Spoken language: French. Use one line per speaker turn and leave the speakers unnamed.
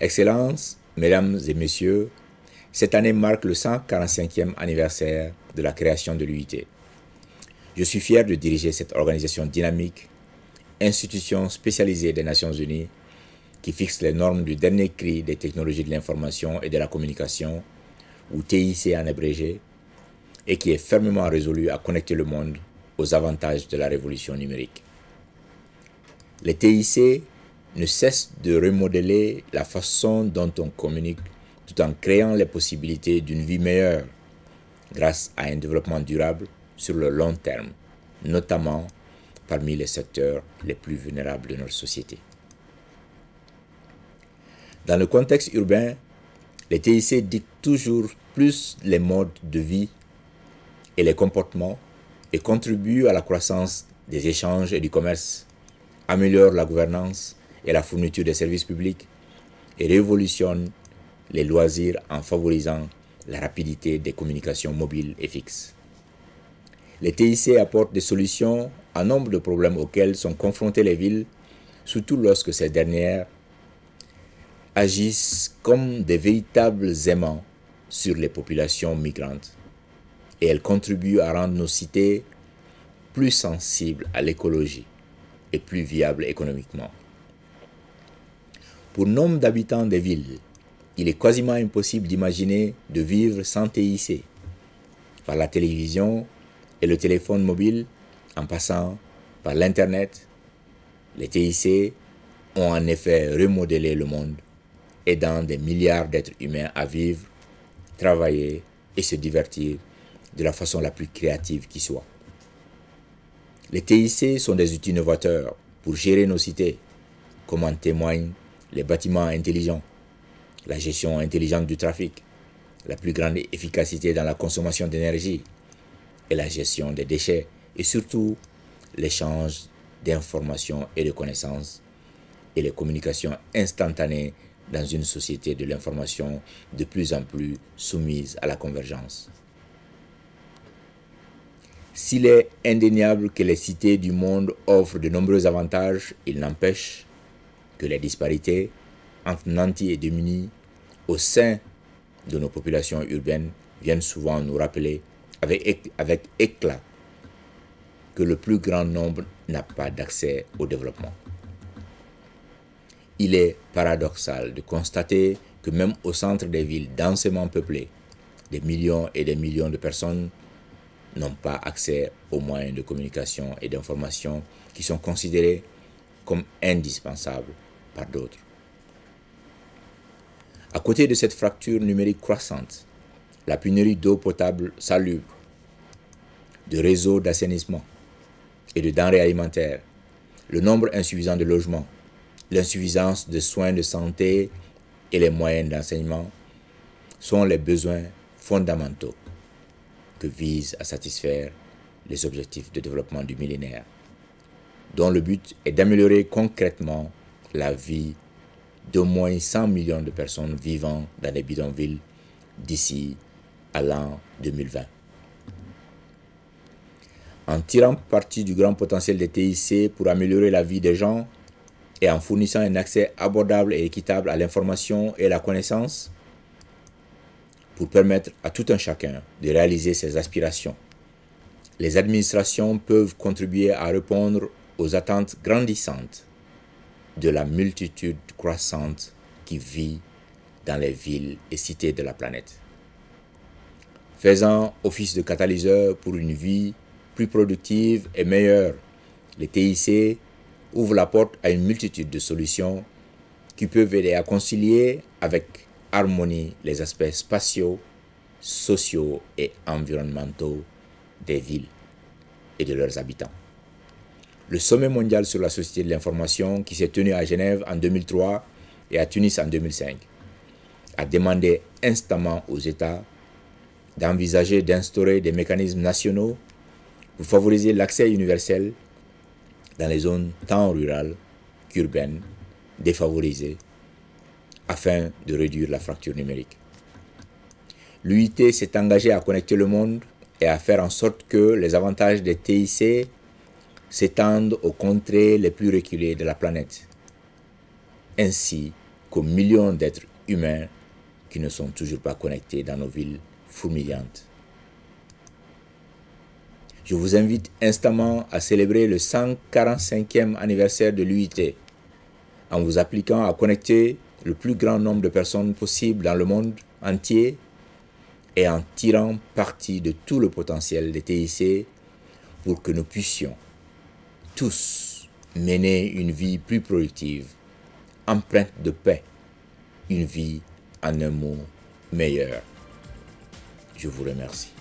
Excellences, Mesdames et Messieurs, cette année marque le 145e anniversaire de la création de l'UIT. Je suis fier de diriger cette organisation dynamique, institution spécialisée des Nations Unies, qui fixe les normes du dernier cri des technologies de l'information et de la communication, ou TIC en abrégé, et qui est fermement résolue à connecter le monde aux avantages de la révolution numérique. Les TIC ne cesse de remodeler la façon dont on communique tout en créant les possibilités d'une vie meilleure grâce à un développement durable sur le long terme, notamment parmi les secteurs les plus vulnérables de notre société. Dans le contexte urbain, les TIC dictent toujours plus les modes de vie et les comportements et contribuent à la croissance des échanges et du commerce, améliorent la gouvernance, et la fourniture des services publics et révolutionne les loisirs en favorisant la rapidité des communications mobiles et fixes. Les TIC apportent des solutions à nombre de problèmes auxquels sont confrontées les villes, surtout lorsque ces dernières agissent comme des véritables aimants sur les populations migrantes. Et elles contribuent à rendre nos cités plus sensibles à l'écologie et plus viables économiquement pour nombre d'habitants des villes, il est quasiment impossible d'imaginer de vivre sans TIC. Par la télévision et le téléphone mobile, en passant par l'Internet, les TIC ont en effet remodelé le monde, aidant des milliards d'êtres humains à vivre, travailler et se divertir de la façon la plus créative qui soit. Les TIC sont des outils novateurs pour gérer nos cités, comme en témoignent les bâtiments intelligents, la gestion intelligente du trafic, la plus grande efficacité dans la consommation d'énergie et la gestion des déchets et surtout l'échange d'informations et de connaissances et les communications instantanées dans une société de l'information de plus en plus soumise à la convergence. S'il est indéniable que les cités du monde offrent de nombreux avantages, il n'empêche que les disparités entre nantis et démunis au sein de nos populations urbaines viennent souvent nous rappeler avec, avec éclat que le plus grand nombre n'a pas d'accès au développement. Il est paradoxal de constater que même au centre des villes densément peuplées, des millions et des millions de personnes n'ont pas accès aux moyens de communication et d'information qui sont considérés comme indispensables d'autres. À côté de cette fracture numérique croissante, la pénurie d'eau potable salubre, de réseaux d'assainissement et de denrées alimentaires, le nombre insuffisant de logements, l'insuffisance de soins de santé et les moyens d'enseignement sont les besoins fondamentaux que visent à satisfaire les objectifs de développement du millénaire, dont le but est d'améliorer concrètement la vie d'au moins 100 millions de personnes vivant dans les bidonvilles d'ici à l'an 2020. En tirant parti du grand potentiel des TIC pour améliorer la vie des gens et en fournissant un accès abordable et équitable à l'information et la connaissance pour permettre à tout un chacun de réaliser ses aspirations. Les administrations peuvent contribuer à répondre aux attentes grandissantes de la multitude croissante qui vit dans les villes et cités de la planète. Faisant office de catalyseur pour une vie plus productive et meilleure, les TIC ouvrent la porte à une multitude de solutions qui peuvent aider à concilier avec harmonie les aspects spatiaux, sociaux et environnementaux des villes et de leurs habitants le sommet mondial sur la société de l'information qui s'est tenu à Genève en 2003 et à Tunis en 2005 a demandé instamment aux États d'envisager d'instaurer des mécanismes nationaux pour favoriser l'accès universel dans les zones tant rurales qu'urbaines défavorisées afin de réduire la fracture numérique. L'UIT s'est engagé à connecter le monde et à faire en sorte que les avantages des TIC s'étendent aux contrées les plus reculées de la planète, ainsi qu'aux millions d'êtres humains qui ne sont toujours pas connectés dans nos villes fourmillantes. Je vous invite instamment à célébrer le 145e anniversaire de l'UIT en vous appliquant à connecter le plus grand nombre de personnes possible dans le monde entier et en tirant parti de tout le potentiel des TIC pour que nous puissions tous mener une vie plus productive, empreinte de paix, une vie en un mot meilleure. Je vous remercie.